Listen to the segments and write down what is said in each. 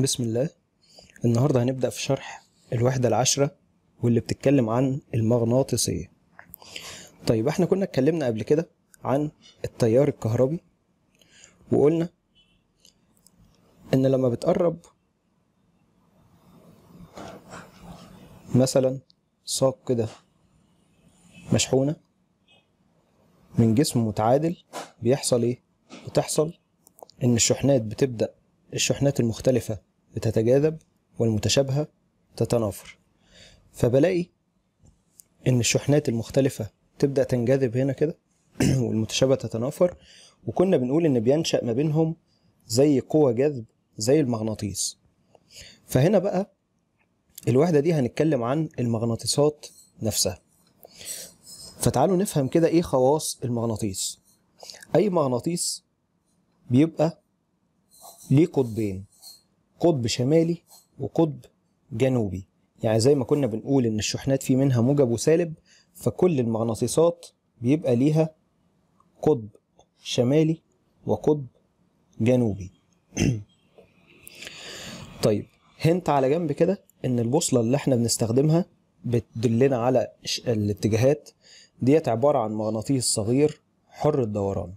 بسم الله النهاردة هنبدأ في شرح الوحدة العشرة واللي بتتكلم عن المغناطيسية طيب احنا كنا اتكلمنا قبل كده عن التيار الكهربي وقلنا ان لما بتقرب مثلا ساق كده مشحونة من جسم متعادل بيحصل ايه؟ بتحصل ان الشحنات بتبدأ الشحنات المختلفة بتتجاذب والمتشابهة تتنافر فبلاقي إن الشحنات المختلفة تبدأ تنجذب هنا كده والمتشابهة تتنافر وكنا بنقول إن بينشأ ما بينهم زي قوة جذب زي المغناطيس فهنا بقى الوحدة دي هنتكلم عن المغناطيسات نفسها فتعالوا نفهم كده إيه خواص المغناطيس أي مغناطيس بيبقى ليه قطبين قطب شمالي وقطب جنوبي يعني زي ما كنا بنقول ان الشحنات في منها موجب وسالب فكل المغناطيسات بيبقى ليها قطب شمالي وقطب جنوبي طيب هنت على جنب كده ان البوصله اللي احنا بنستخدمها بتدلنا على الاتجاهات ديت عباره عن مغناطيس صغير حر الدوران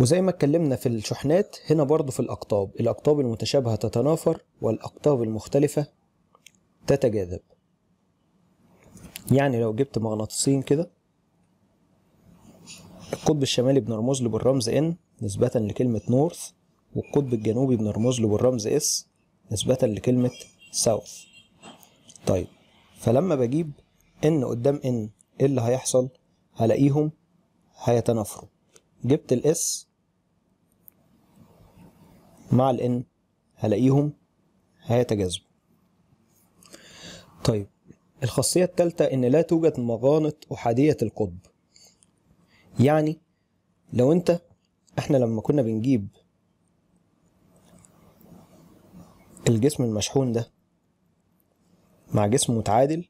وزي ما اتكلمنا في الشحنات هنا برضو في الأقطاب الأقطاب المتشابهة تتنافر والأقطاب المختلفة تتجاذب يعني لو جبت مغناطيسين كده القطب الشمالي بنرمز له بالرمز N نسبة لكلمة نورث والقطب الجنوبي بنرمز له بالرمز S نسبة لكلمة ساوث طيب فلما بجيب N قدام N ايه اللي هيحصل؟ هلاقيهم هيتنافروا جبت الاس مع الان هلاقيهم هيتجاذبوا طيب الخاصية الثالثة إن لا توجد مغانة أحادية القطب يعني لو أنت إحنا لما كنا بنجيب الجسم المشحون ده مع جسم متعادل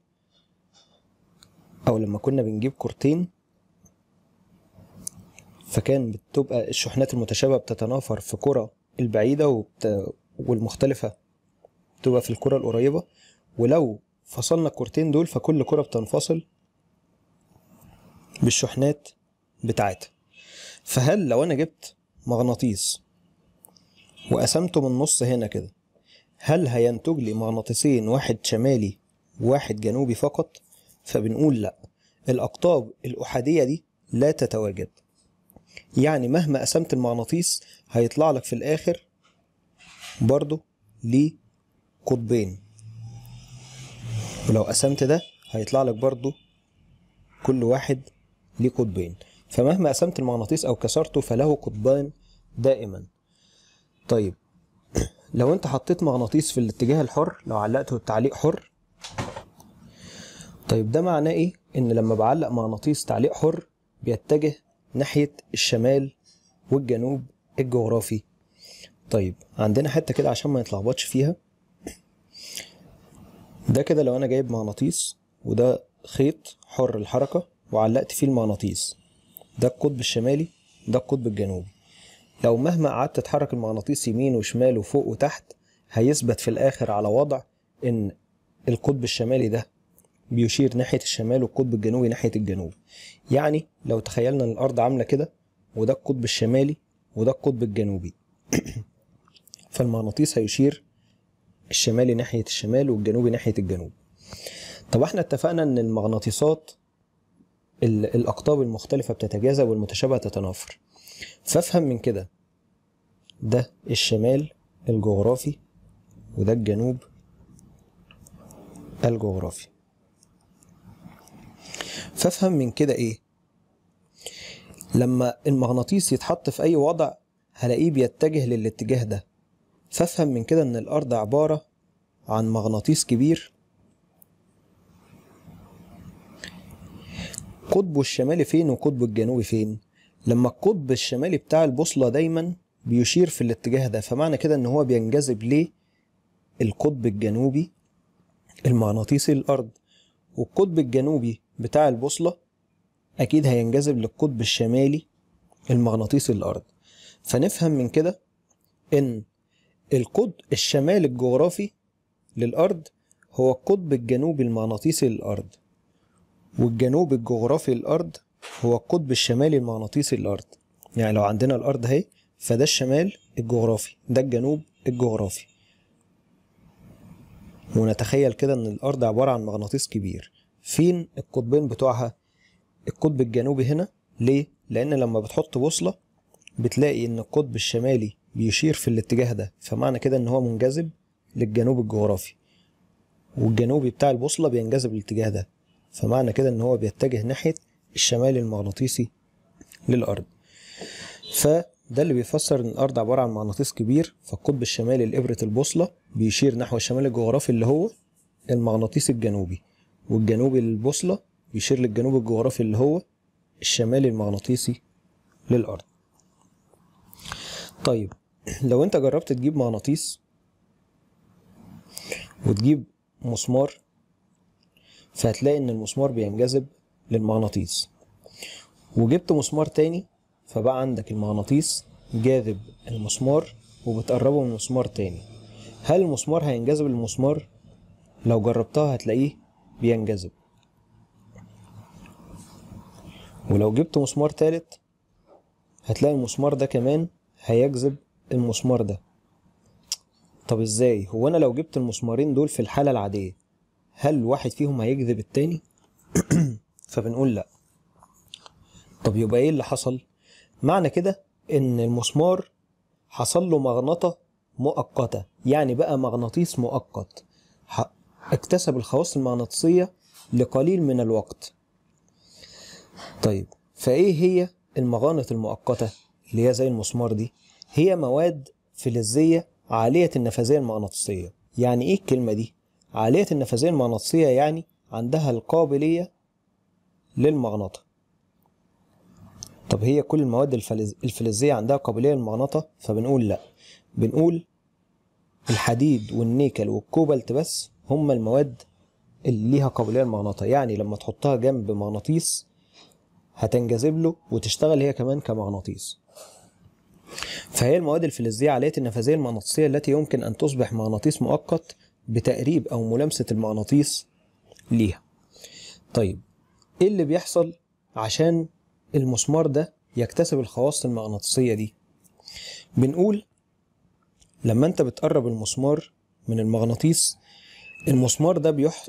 أو لما كنا بنجيب كورتين فكان بتبقى الشحنات المتشابهة بتتنافر في كرة البعيده وبت... والمختلفه تبقى في الكره القريبه ولو فصلنا الكورتين دول فكل كره بتنفصل بالشحنات بتاعتها فهل لو انا جبت مغناطيس وقسمته من النص هنا كده هل هينتج لي مغناطيسين واحد شمالي وواحد جنوبي فقط فبنقول لا الاقطاب الاحاديه دي لا تتواجد يعني مهما قسمت المغناطيس هيطلع لك في الاخر برضو ليه قطبين ولو قسمت ده هيطلع لك برضو كل واحد ليه قطبين فمهما قسمت المغناطيس او كسرته فله قطبان دائما طيب لو انت حطيت مغناطيس في الاتجاه الحر لو علقته تعليق حر طيب ده معناه ايه ان لما بعلق مغناطيس تعليق حر بيتجه ناحية الشمال والجنوب الجغرافي طيب عندنا حتة كده عشان ما نتلخبطش فيها ده كده لو انا جايب مغناطيس وده خيط حر الحركة وعلقت فيه المغناطيس ده القطب الشمالي ده القطب الجنوبي لو مهما قعدت تحرك المغناطيس يمين وشمال وفوق وتحت هيثبت في الاخر على وضع ان القطب الشمالي ده بيشير ناحية الشمال والقطب الجنوبي ناحية الجنوب يعني لو تخيلنا ان الارض عاملة كده وده القطب الشمالي وده القطب الجنوبي فالمغناطيس هيشير الشمالي ناحية الشمال والجنوبي ناحية الجنوب طب احنا اتفقنا ان المغناطيسات الاقطاب المختلفة بتتجاذب والمتشابهة تتنافر فافهم من كده ده الشمال الجغرافي وده الجنوب الجغرافي فافهم من كده ايه لما المغناطيس يتحط في اي وضع هلاقيه بيتجه للاتجاه ده فافهم من كده ان الارض عبارة عن مغناطيس كبير قطبه الشمالي فين وقطبه الجنوبي فين لما القطب الشمالي بتاع البوصلة دايما بيشير في الاتجاه ده فمعنى كده ان هو بينجذب ليه القطب الجنوبي المغناطيسي للأرض والقطب الجنوبي بتاع البوصلة أكيد هينجذب للقطب الشمالي المغناطيسي للأرض فنفهم من كده إن القطب الشمال الجغرافي للأرض هو القطب الجنوبي المغناطيسي للأرض والجنوب الجغرافي للأرض هو القطب الشمالي المغناطيسي للأرض يعني لو عندنا الأرض أهي فده الشمال الجغرافي ده الجنوب الجغرافي ونتخيل كده ان الارض عباره عن مغناطيس كبير فين القطبين بتوعها القطب الجنوبي هنا ليه لان لما بتحط بوصله بتلاقي ان القطب الشمالي بيشير في الاتجاه ده فمعنى كده ان هو منجذب للجنوب الجغرافي والجنوبي بتاع البوصله بينجذب للاتجاه ده فمعنى كده ان هو بيتجه ناحيه الشمال المغناطيسي للارض ف ده اللي بيفسر ان الارض عباره عن مغناطيس كبير فالقطب الشمالي لابره البوصله بيشير نحو الشمال الجغرافي اللي هو المغناطيس الجنوبي والجنوبي للبوصله بيشير للجنوب الجغرافي اللي هو الشمالي المغناطيسي للارض طيب لو انت جربت تجيب مغناطيس وتجيب مسمار فهتلاقي ان المسمار بينجذب للمغناطيس وجبت مسمار تاني فبقى عندك المغناطيس جاذب المسمار وبتقربه من مسمار تاني هل المسمار هينجذب للمسمار لو جربتها هتلاقيه بينجذب ولو جبت مسمار تالت هتلاقي المسمار ده كمان هيجذب المسمار ده طب ازاي هو انا لو جبت المسمارين دول في الحالة العادية هل واحد فيهم هيجذب التاني فبنقول لا طب يبقى ايه اللي حصل معنى كده إن المسمار حصل له مغنطة مؤقتة يعني بقى مغناطيس مؤقت اكتسب الخواص المغناطيسية لقليل من الوقت طيب فإيه هي المغانط المؤقتة اللي هي زي المسمار دي هي مواد فلزية عالية النفاذية المغناطيسية يعني إيه الكلمة دي عالية النفاذية المغناطيسية يعني عندها القابلية للمغناطة طب هي كل المواد الفلزية عندها قابلية للمغناطة فبنقول لا بنقول الحديد والنيكل والكوبالت بس هما المواد اللي ليها قابلية للمغناطة يعني لما تحطها جنب مغناطيس هتنجذب له وتشتغل هي كمان كمغناطيس فهي المواد الفلزية عالية النفاذية المغناطيسية التي يمكن أن تصبح مغناطيس مؤقت بتقريب أو ملامسة المغناطيس ليها طيب إيه اللي بيحصل عشان المسمار ده يكتسب الخواص المغناطيسية دي بنقول لما انت بتقرب المسمار من المغناطيس المسمار ده بيح...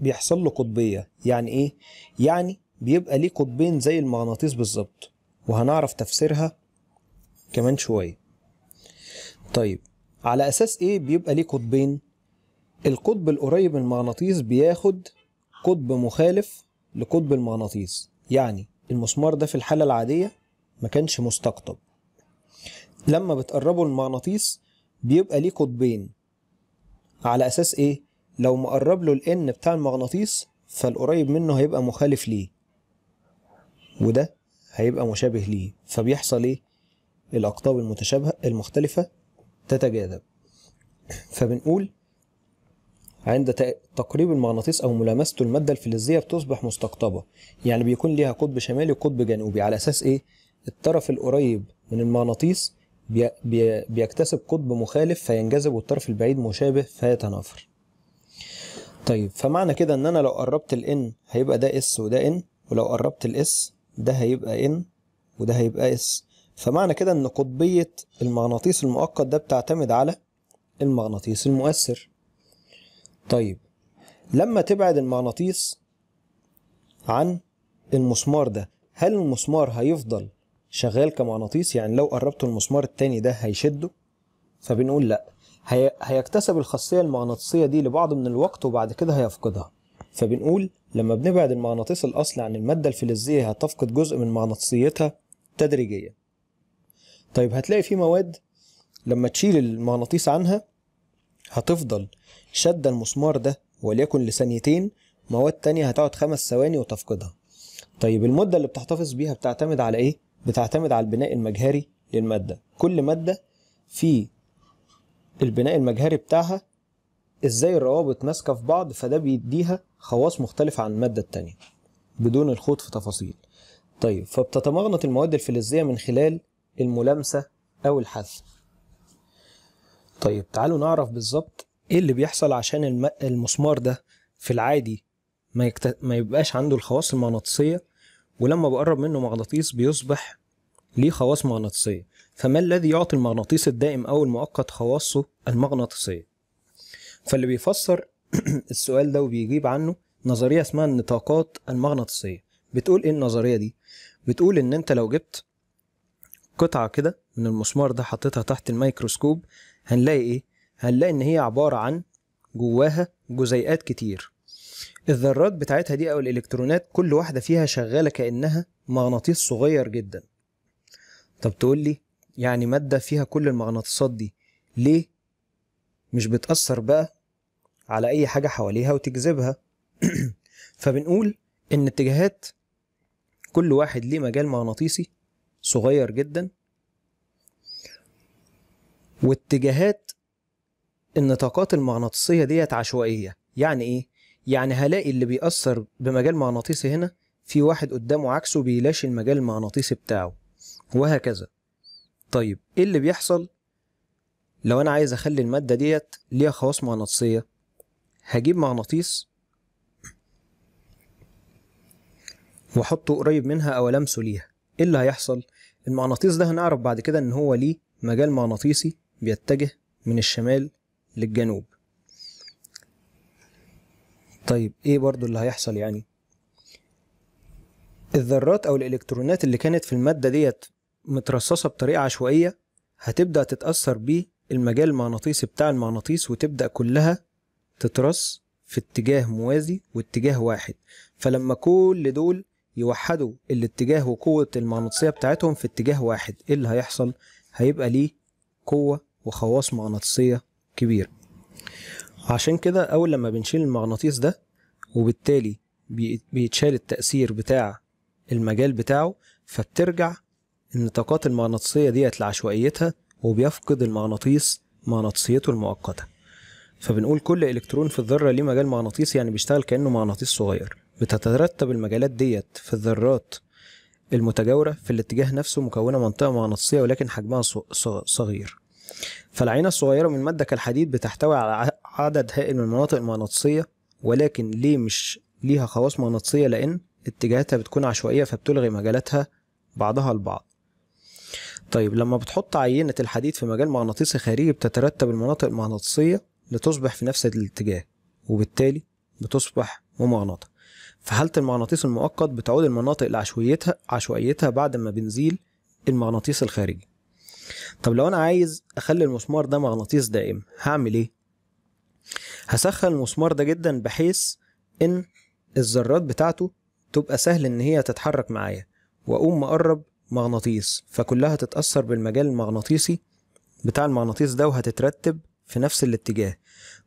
بيحصل له قطبية يعني ايه؟ يعني بيبقى ليه قطبين زي المغناطيس بالظبط وهنعرف تفسيرها كمان شوية طيب على أساس ايه بيبقى ليه قطبين؟ القطب القريب من المغناطيس بياخد قطب مخالف لقطب المغناطيس يعني المسمار ده في الحالة العادية ما كانش مستقطب لما بتقربوا المغناطيس بيبقى ليه قطبين على أساس إيه؟ لو مقرب له الإن بتاع المغناطيس فالقريب منه هيبقى مخالف ليه وده هيبقى مشابه ليه فبيحصل إيه؟ الأقطاب المتشابهة المختلفة تتجاذب فبنقول عند تقريب المغناطيس او ملامسته الماده الفلزيه بتصبح مستقطبه يعني بيكون ليها قطب شمالي وقطب جنوبي على اساس ايه الطرف القريب من المغناطيس بي بي بيكتسب قطب مخالف فينجذب والطرف البعيد مشابه فيتنافر طيب فمعنى كده ان انا لو قربت n هيبقى ده s وده n ولو قربت s ده هيبقى n وده هيبقى s فمعنى كده ان قطبيه المغناطيس المؤقت ده بتعتمد على المغناطيس المؤثر طيب لما تبعد المغناطيس عن المسمار ده هل المسمار هيفضل شغال كمغناطيس يعني لو قربته المسمار التاني ده هيشده فبنقول لا هي... هيكتسب الخاصية المغناطيسية دي لبعض من الوقت وبعد كده هيفقدها فبنقول لما بنبعد المغناطيس الأصلي عن المادة الفلزية هتفقد جزء من مغناطيسيتها تدريجيا طيب هتلاقي في مواد لما تشيل المغناطيس عنها هتفضل شادة المسمار ده وليكن لثانيتين مواد تانية هتقعد خمس ثواني وتفقدها طيب المدة اللي بتحتفظ بيها بتعتمد على ايه؟ بتعتمد على البناء المجهري للمادة كل مادة في البناء المجهري بتاعها ازاي الروابط ماسكة في بعض فده بيديها خواص مختلفة عن المادة التانية بدون الخوض في تفاصيل طيب فبتتمغنط المواد الفلزية من خلال الملامسة أو الحذف طيب تعالوا نعرف بالظبط ايه اللي بيحصل عشان المسمار ده في العادي ما, يكت... ما يبقاش عنده الخواص المغناطيسيه ولما بقرب منه مغناطيس بيصبح ليه خواص مغناطيسيه فما الذي يعطي المغناطيس الدائم او المؤقت خواصه المغناطيسيه فاللي بيفسر السؤال ده وبيجيب عنه نظريه اسمها النطاقات المغناطيسيه بتقول ايه النظريه دي بتقول ان انت لو جبت قطعه كده من المسمار ده حطيتها تحت الميكروسكوب هنلاقي ايه هنلاقي ان هي عباره عن جواها جزيئات كتير الذرات بتاعتها دي او الالكترونات كل واحده فيها شغاله كانها مغناطيس صغير جدا طب تقول لي يعني ماده فيها كل المغناطيسات دي ليه مش بتاثر بقى على اي حاجه حواليها وتجذبها فبنقول ان اتجاهات كل واحد ليه مجال مغناطيسي صغير جدا واتجاهات النطاقات المغناطيسيه ديت عشوائيه يعني ايه يعني هلاقي اللي بيأثر بمجال مغناطيسي هنا في واحد قدامه عكسه بيلاشي المجال المغناطيسي بتاعه وهكذا طيب ايه اللي بيحصل لو انا عايز اخلي الماده ديت ليها خواص مغناطيسيه هجيب مغناطيس واحطه قريب منها او لمسه ليها ايه اللي هيحصل المغناطيس ده هنعرف بعد كده ان هو ليه مجال مغناطيسي بيتجه من الشمال للجنوب طيب ايه برضو اللي هيحصل يعني الذرات او الالكترونات اللي كانت في المادة ديت مترصصة بطريقة عشوائية هتبدأ تتأثر بيه المجال المغناطيسي بتاع المغناطيس وتبدأ كلها تترص في اتجاه موازي واتجاه واحد فلما كل دول يوحدوا الاتجاه وقوة المغناطيسية بتاعتهم في اتجاه واحد ايه اللي هيحصل هيبقى ليه قوة وخواص مغناطيسية كبير عشان كده أول لما بنشيل المغناطيس ده وبالتالي بيتشال التأثير بتاع المجال بتاعه فبترجع النطاقات المغناطيسية ديت لعشوائيتها وبيفقد المغناطيس مغناطيسيته المؤقتة فبنقول كل إلكترون في الذرة ليه مجال مغناطيسي يعني بيشتغل كأنه مغناطيس صغير بتترتب المجالات ديت في الذرات المتجاورة في الاتجاه نفسه مكونة منطقة مغناطيسية ولكن حجمها صغير فالعينة الصغيرة من مادة كالحديد بتحتوي على عدد هائل من المناطق المغناطيسية ولكن ليه مش ليها خواص مغناطيسية لأن اتجاهاتها بتكون عشوائية فبتلغي مجالاتها بعضها البعض طيب لما بتحط عينة الحديد في مجال مغناطيسي خارجي بتترتب المناطق المغناطيسية لتصبح في نفس الاتجاه وبالتالي بتصبح ممغناطة في حالة المغناطيس المؤقت بتعود المناطق لعشوائيتها عشوائيتها بعد ما بنزيل المغناطيس الخارجي طب لو انا عايز اخلي المسمار ده مغناطيس دائم هعمل ايه هسخن المسمار ده جدا بحيث ان الذرات بتاعته تبقى سهل ان هي تتحرك معايا واقوم مقرب مغناطيس فكلها تتاثر بالمجال المغناطيسي بتاع المغناطيس ده وهتترتب في نفس الاتجاه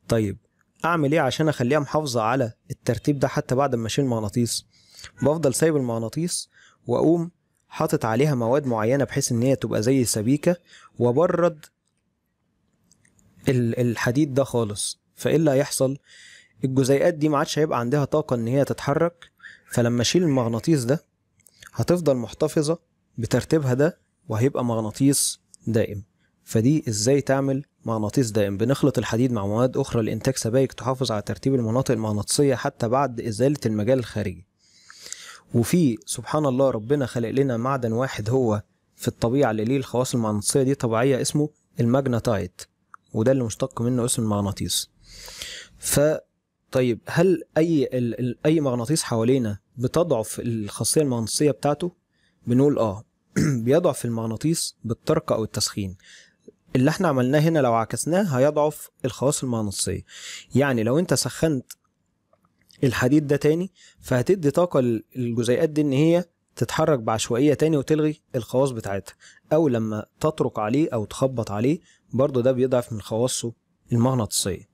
طيب اعمل ايه عشان اخليها محافظه على الترتيب ده حتى بعد ما اشيل المغناطيس بفضل سايب المغناطيس واقوم حاطط عليها مواد معينة بحيث إن هي تبقى زي سبيكة وبرد الحديد ده خالص فإيه اللي هيحصل؟ الجزيئات دي ما عادش هيبقى عندها طاقة إن هي تتحرك فلما أشيل المغناطيس ده هتفضل محتفظة بترتيبها ده وهيبقى مغناطيس دائم فدي إزاي تعمل مغناطيس دائم بنخلط الحديد مع مواد أخرى لإنتاج سبائك تحافظ على ترتيب المناطق المغناطيسية حتى بعد إزالة المجال الخارجي وفي سبحان الله ربنا خلق لنا معدن واحد هو في الطبيعة اللي ليه الخواص المغناطيسية دي طبيعية اسمه الماجنتايت وده اللي مشتق منه اسم المغناطيس ف طيب هل اي ال ال اي مغناطيس حوالينا بتضعف الخاصيه المغناطيسيه بتاعته بنقول اه بيضعف المغناطيس بالطرقه او التسخين اللي احنا عملناه هنا لو عكسناه هيضعف الخواص المغناطيسيه يعني لو انت سخنت الحديد ده تاني فهتدي طاقه للجزيئات دي ان هي تتحرك بعشوائية تاني وتلغي الخواص بتاعتها أو لما تطرق عليه أو تخبط عليه برضه ده بيضعف من خواصه المغناطيسية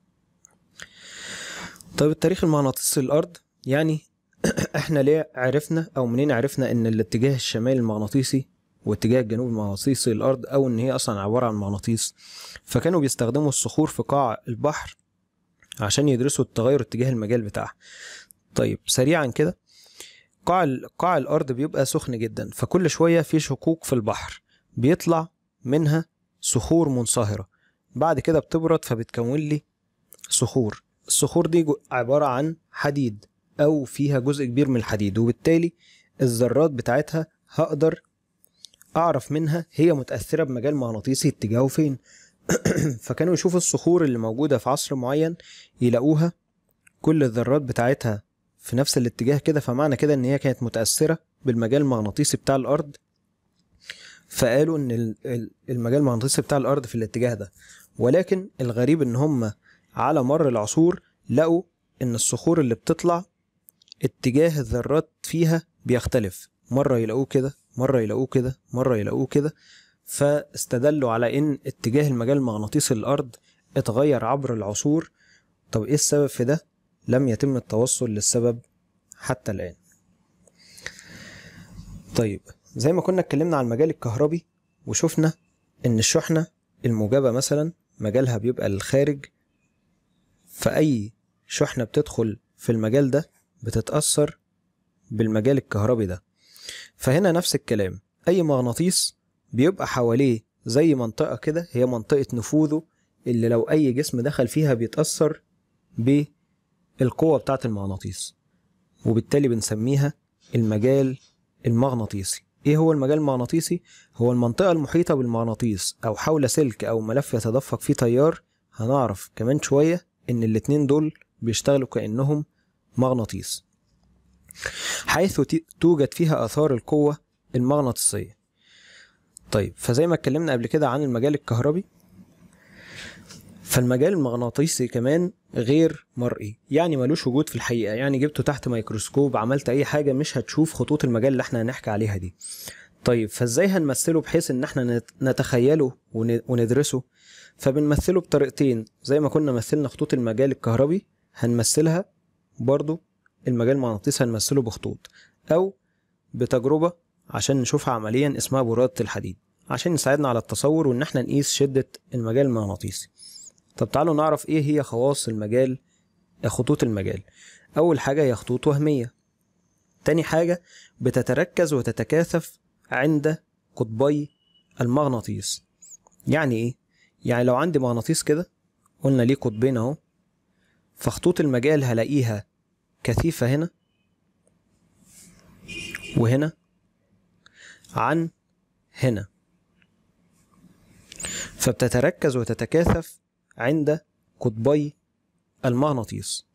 طيب التاريخ المغناطيسي للأرض يعني احنا ليه عرفنا أو منين عرفنا إن الاتجاه الشمالي المغناطيسي واتجاه الجنوب المغناطيسي للأرض أو إن هي أصلا عبارة عن مغناطيس فكانوا بيستخدموا الصخور في قاع البحر عشان يدرسوا التغير اتجاه المجال بتاعها طيب سريعا كده قاع قاع الارض بيبقى سخن جدا فكل شويه في شقوق في البحر بيطلع منها صخور منصهره بعد كده بتبرد فبتكون لي صخور الصخور دي عباره عن حديد او فيها جزء كبير من الحديد وبالتالي الذرات بتاعتها هقدر اعرف منها هي متاثره بمجال مغناطيسي اتجاهه فين فكانوا يشوفوا الصخور اللي موجودة في عصر معين يلاقوها كل الذرات بتاعتها في نفس الاتجاه كده فمعنى كده ان هي كانت متأثرة بالمجال المغناطيسي بتاع الارض فقالوا ان المجال المغناطيسي بتاع الارض في الاتجاه ده ولكن الغريب ان هم على مر العصور لقوا ان الصخور اللي بتطلع اتجاه الذرات فيها بيختلف مرة يلاقوه كده مرة يلاقوه كده مرة يلاقوه كده فاستدلوا على ان اتجاه المجال المغناطيسي للارض اتغير عبر العصور طب ايه السبب في ده لم يتم التوصل للسبب حتى الان طيب زي ما كنا اتكلمنا عن المجال الكهربي وشفنا ان الشحنه الموجبه مثلا مجالها بيبقى للخارج فاي شحنه بتدخل في المجال ده بتتاثر بالمجال الكهربي ده فهنا نفس الكلام اي مغناطيس بيبقى حواليه زي منطقة كده هي منطقة نفوذه اللي لو أي جسم دخل فيها بيتأثر بالقوة بتاعة المغناطيس وبالتالي بنسميها المجال المغناطيسي إيه هو المجال المغناطيسي؟ هو المنطقة المحيطة بالمغناطيس أو حول سلك أو ملف يتدفق فيه تيار هنعرف كمان شوية إن الاتنين دول بيشتغلوا كأنهم مغناطيس حيث توجد فيها آثار القوة المغناطيسية طيب فزي ما اتكلمنا قبل كده عن المجال الكهربي فالمجال المغناطيسي كمان غير مرئي يعني ملوش وجود في الحقيقة يعني جبته تحت ميكروسكوب عملت أي حاجة مش هتشوف خطوط المجال اللي احنا هنحكي عليها دي طيب فازاي هنمثله بحيث ان احنا نتخيله وندرسه فبنمثله بطريقتين زي ما كنا مثلنا خطوط المجال الكهربي هنمثلها برضو المجال المغناطيسي هنمثله بخطوط او بتجربة عشان نشوفها عمليا اسمها برادة الحديد عشان يساعدنا على التصور وان احنا نقيس شدة المجال المغناطيسي طب تعالوا نعرف ايه هي خواص المجال خطوط المجال اول حاجة هي خطوط وهمية تاني حاجة بتتركز وتتكاثف عند قطبي المغناطيس يعني ايه يعني لو عندي مغناطيس كده قلنا ليه قطبين اهو فخطوط المجال هلاقيها كثيفة هنا وهنا عن هنا فبتتركز وتتكاثف عند قطبي المغناطيس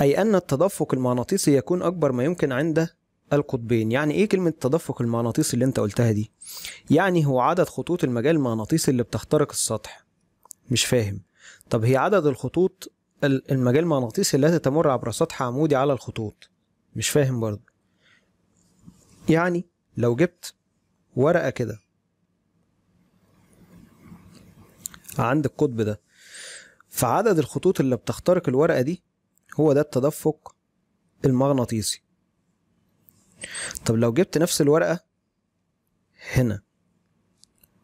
أي أن التدفق المغناطيسي يكون أكبر ما يمكن عند القطبين يعني ايه كلمة التدفق المغناطيسي اللي انت قلتها دي يعني هو عدد خطوط المجال المغناطيسي اللي بتخترق السطح مش فاهم طب هي عدد الخطوط المجال المغناطيسي التي تمر عبر سطح عمودي على الخطوط مش فاهم برضه يعني لو جبت ورقة كده عند القطب ده فعدد الخطوط اللي بتخترق الورقة دي هو ده التدفق المغناطيسي طب لو جبت نفس الورقة هنا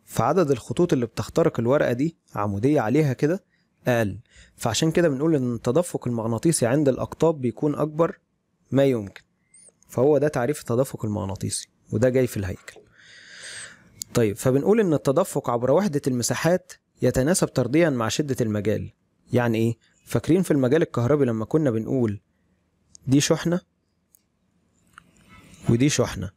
فعدد الخطوط اللي بتخترق الورقة دي عمودية عليها كده أقل فعشان كده بنقول إن التدفق المغناطيسي عند الأقطاب بيكون أكبر ما يمكن فهو ده تعريف التدفق المغناطيسي وده جاي في الهيكل طيب فبنقول ان التدفق عبر وحدة المساحات يتناسب طرديا مع شدة المجال يعني ايه فاكرين في المجال الكهربي لما كنا بنقول دي شحنة ودي شحنة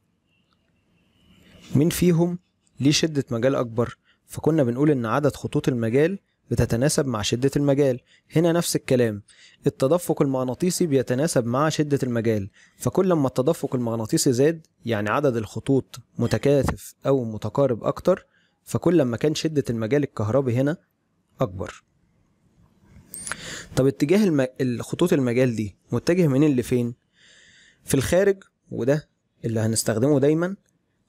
مين فيهم ليه شدة مجال أكبر فكنا بنقول إن عدد خطوط المجال بتتناسب مع شدة المجال هنا نفس الكلام التدفق المغناطيسي بيتناسب مع شدة المجال فكل ما التدفق المغناطيسي زاد يعني عدد الخطوط متكاثف أو متقارب أكتر فكل ما كان شدة المجال الكهربي هنا أكبر طب اتجاه الم... الخطوط المجال دي متجه منين لفين في الخارج وده اللي هنستخدمه دايما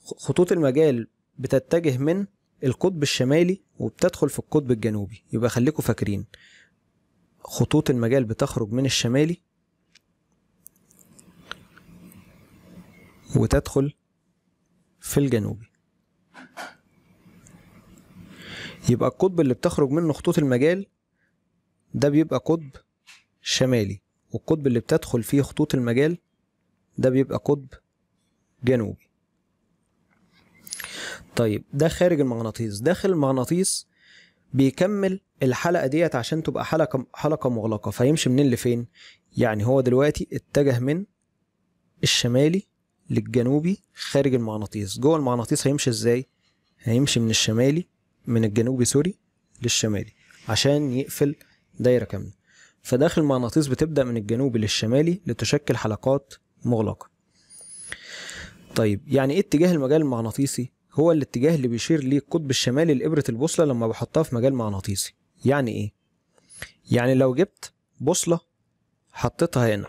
خطوط المجال بتتجه من القطب الشمالي وبتدخل في القطب الجنوبي يبقى خليكم فاكرين خطوط المجال بتخرج من الشمالي وتدخل في الجنوبي يبقى القطب اللي بتخرج منه خطوط المجال ده بيبقى قطب شمالي والقطب اللي بتدخل فيه خطوط المجال ده بيبقى قطب جنوبي طيب ده خارج المغناطيس داخل المغناطيس بيكمل الحلقه ديت عشان تبقى حلقه حلقه مغلقه فيمشي منين لفين يعني هو دلوقتي اتجه من الشمالي للجنوبي خارج المغناطيس جوه المغناطيس هيمشي ازاي هيمشي من الشمالي من الجنوبي سوري للشمالي عشان يقفل دايره كامله فداخل المغناطيس بتبدا من الجنوبي للشمالي لتشكل حلقات مغلقه طيب يعني ايه اتجاه المجال المغناطيسي هو الاتجاه اللي بيشير ليه القطب الشمالي لإبرة البوصلة لما بحطها في مجال مغناطيسي يعني إيه؟ يعني لو جبت بوصلة حطيتها هنا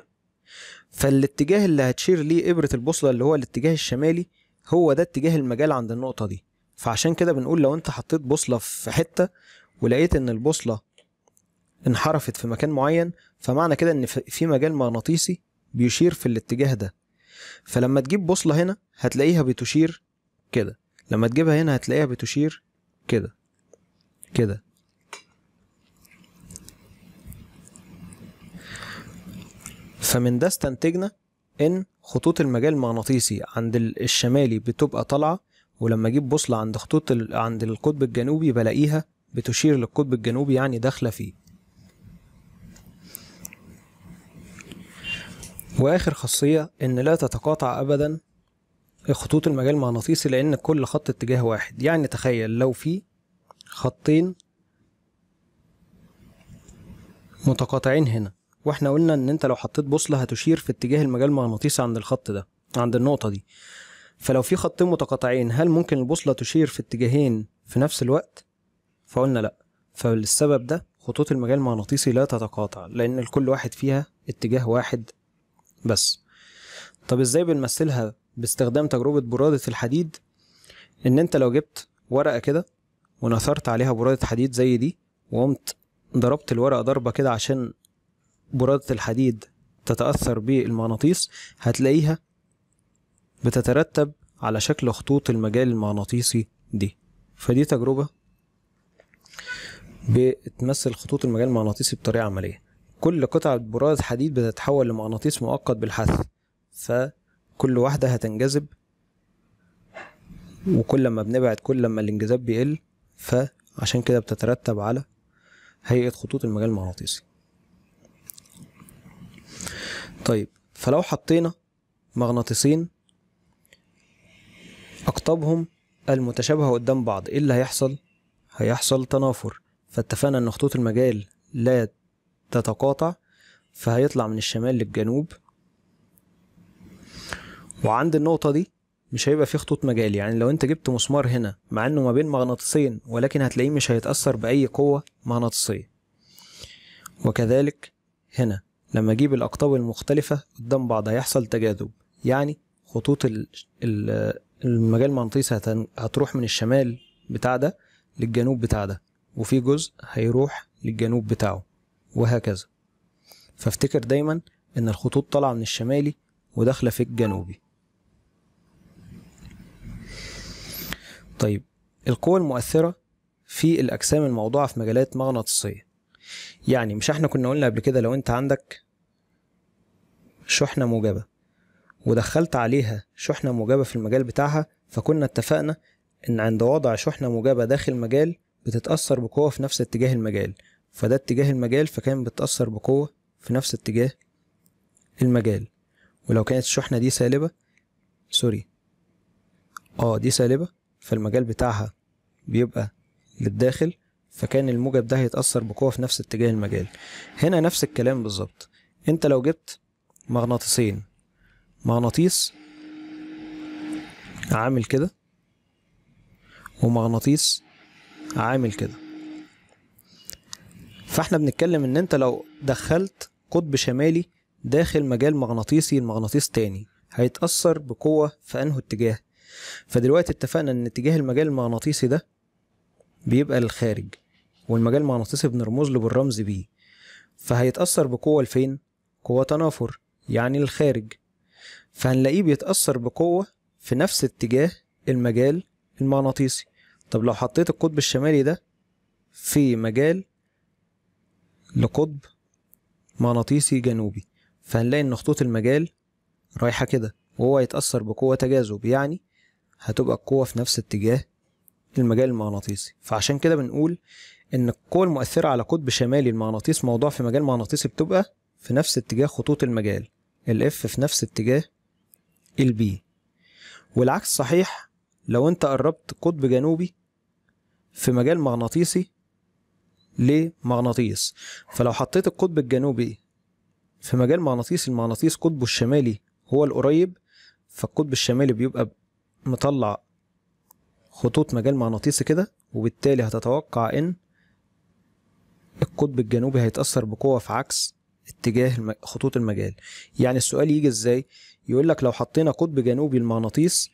فالاتجاه اللي هتشير ليه إبرة البوصلة اللي هو الاتجاه الشمالي هو ده اتجاه المجال عند النقطة دي فعشان كده بنقول لو انت حطيت بوصلة في حتة ولقيت ان البوصلة انحرفت في مكان معين فمعنى كده ان في مجال مغناطيسي بيشير في الاتجاه ده فلما تجيب بوصلة هنا هتلاقيها بتشير كده لما تجيبها هنا هتلاقيها بتشير كده كده فمن ده استنتجنا ان خطوط المجال المغناطيسي عند الشمالي بتبقى طالعه ولما اجيب بوصله عند خطوط ال... عند القطب الجنوبي بلاقيها بتشير للقطب الجنوبي يعني داخله فيه واخر خاصيه ان لا تتقاطع ابدا خطوط المجال المغناطيسي لان كل خط اتجاه واحد يعني تخيل لو في خطين متقاطعين هنا واحنا قلنا ان انت لو حطيت بوصله هتشير في اتجاه المجال المغناطيسي عند الخط ده عند النقطه دي فلو في خطين متقاطعين هل ممكن البوصله تشير في اتجاهين في نفس الوقت فقلنا لا فللسبب ده خطوط المجال المغناطيسي لا تتقاطع لان لكل واحد فيها اتجاه واحد بس طب ازاي بنمثلها باستخدام تجربة برادة الحديد ان انت لو جبت ورقة كده ونثرت عليها برادة حديد زي دي وقمت ضربت الورقة ضربة كده عشان برادة الحديد تتأثر بالمغناطيس هتلاقيها بتترتب على شكل خطوط المجال المغناطيسي دي فدي تجربة بتمثل خطوط المجال المغناطيسي بطريقة عملية كل قطعة برادة حديد بتتحول لمغناطيس مؤقت بالحث ف كل واحدة هتنجذب وكل ما بنبعد كل ما الانجذاب بيقل فعشان كده بتترتب على هيئة خطوط المجال المغناطيسي طيب فلو حطينا مغناطيسين أقطابهم المتشابهة قدام بعض ايه اللي هيحصل؟ هيحصل تنافر فاتفقنا ان خطوط المجال لا تتقاطع فهيطلع من الشمال للجنوب وعند النقطة دي مش هيبقى في خطوط مجال يعني لو انت جبت مسمار هنا مع انه ما بين مغناطيسين ولكن هتلاقيه مش هيتأثر بأي قوة مغناطيسية وكذلك هنا لما اجيب الأقطاب المختلفة قدام بعض هيحصل تجاذب يعني خطوط المجال المغناطيسي هتروح من الشمال بتاع ده للجنوب بتاع ده وفي جزء هيروح للجنوب بتاعه وهكذا فافتكر دايما ان الخطوط طالعة من الشمالي وداخلة في الجنوبي طيب القوى المؤثرة في الأجسام الموضوعة في مجالات مغناطيسية يعني مش احنا كنا قلنا قبل كده لو انت عندك شحنة موجبة ودخلت عليها شحنة موجبة في المجال بتاعها فكنا اتفقنا ان عند وضع شحنة موجبة داخل مجال بتتأثر بقوة في نفس اتجاه المجال فده اتجاه المجال فكان بتأثر بقوة في نفس اتجاه المجال ولو كانت الشحنة دي سالبة سوري اه دي سالبة فالمجال بتاعها بيبقى للداخل فكان الموجب ده هيتأثر بقوة في نفس اتجاه المجال هنا نفس الكلام بالظبط انت لو جبت مغناطيسين مغناطيس عامل كده ومغناطيس عامل كده فاحنا بنتكلم ان انت لو دخلت قطب شمالي داخل مجال مغناطيسي المغناطيس تاني هيتأثر بقوة في انه اتجاه فدلوقتي اتفقنا ان اتجاه المجال المغناطيسي ده بيبقى للخارج والمجال المغناطيسي بنرمز له بالرمز بي فهيتأثر بقوة لفين؟ قوة تنافر يعني للخارج فهنلاقيه بيتأثر بقوة في نفس اتجاه المجال المغناطيسي طب لو حطيت القطب الشمالي ده في مجال لقطب مغناطيسي جنوبي فهنلاقي ان خطوط المجال رايحة كده وهو هيتأثر بقوة تجاذب يعني هتبقى القوة في نفس اتجاه المجال المغناطيسي فعشان كده بنقول ان القوة المؤثرة على قطب شمالي المغناطيس موضوع في مجال مغناطيسي بتبقى في نفس اتجاه خطوط المجال الاف في نفس اتجاه البي والعكس صحيح لو انت قربت قطب جنوبي في مجال مغناطيسي لمغناطيس فلو حطيت القطب الجنوبي في مجال مغناطيسي المغناطيس قطبه الشمالي هو القريب فالقطب الشمالي بيبقى مطلع خطوط مجال مغناطيسي كده وبالتالي هتتوقع ان القطب الجنوبي هيتأثر بقوة في عكس اتجاه خطوط المجال يعني السؤال يجي ازاي يقول لك لو حطينا قطب جنوبي المغناطيس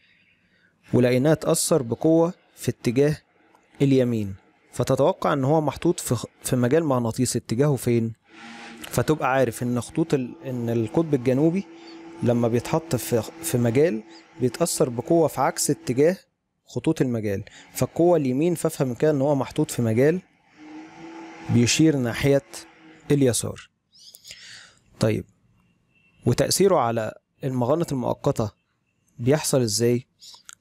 ولقيناه اتأثر بقوة في اتجاه اليمين فتتوقع ان هو محطوط في, في مجال مغناطيسي اتجاهه فين فتبقى عارف ان خطوط ال... ان القطب الجنوبي لما بيتحط في في مجال بيتاثر بقوه في عكس اتجاه خطوط المجال فالقوه اليمين فافهم كده ان هو محطوط في مجال بيشير ناحيه اليسار طيب وتاثيره على المغنط المؤقته بيحصل ازاي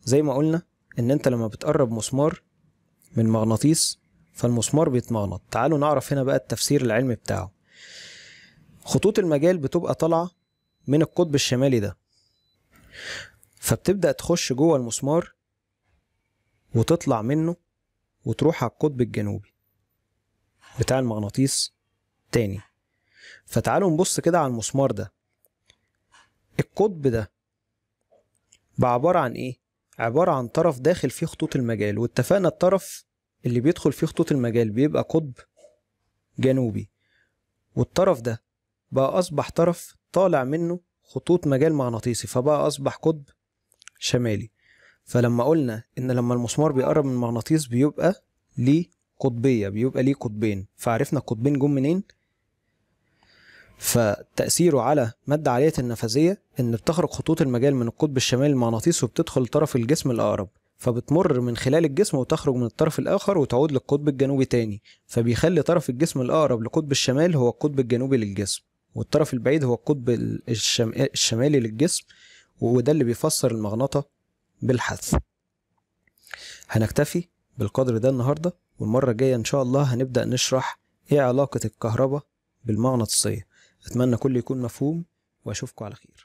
زي ما قلنا ان انت لما بتقرب مسمار من مغناطيس فالمسمار بيتمغنط تعالوا نعرف هنا بقى التفسير العلمي بتاعه خطوط المجال بتبقى طالعه من القطب الشمالي ده فبتبدأ تخش جوه المسمار وتطلع منه وتروح على القطب الجنوبي بتاع المغناطيس تاني فتعالوا نبص كده على المسمار ده القطب ده بعبارة عن ايه؟ عبارة عن طرف داخل فيه خطوط المجال واتفقنا الطرف اللي بيدخل فيه خطوط المجال بيبقى قطب جنوبي والطرف ده بقى أصبح طرف طالع منه خطوط مجال مغناطيسي فبقى أصبح قطب شمالي فلما قلنا إن لما المسمار بيقرب من المغناطيس بيبقى ليه قطبية بيبقى ليه قطبين فعرفنا القطبين جم منين فتأثيره على مادة عالية النفاذية إن بتخرج خطوط المجال من القطب الشمالي المغناطيسي وبتدخل طرف الجسم الأقرب فبتمر من خلال الجسم وتخرج من الطرف الآخر وتعود للقطب الجنوبي تاني فبيخلي طرف الجسم الأقرب لقطب الشمال هو القطب الجنوبي للجسم والطرف البعيد هو القطب الشمالي للجسم وده اللي بيفسر المغناطة بالحذف هنكتفي بالقدر ده النهاردة والمرة الجاية إن شاء الله هنبدأ نشرح إيه علاقة الكهرباء بالمغناطيسية أتمنى كل يكون مفهوم وأشوفكم على خير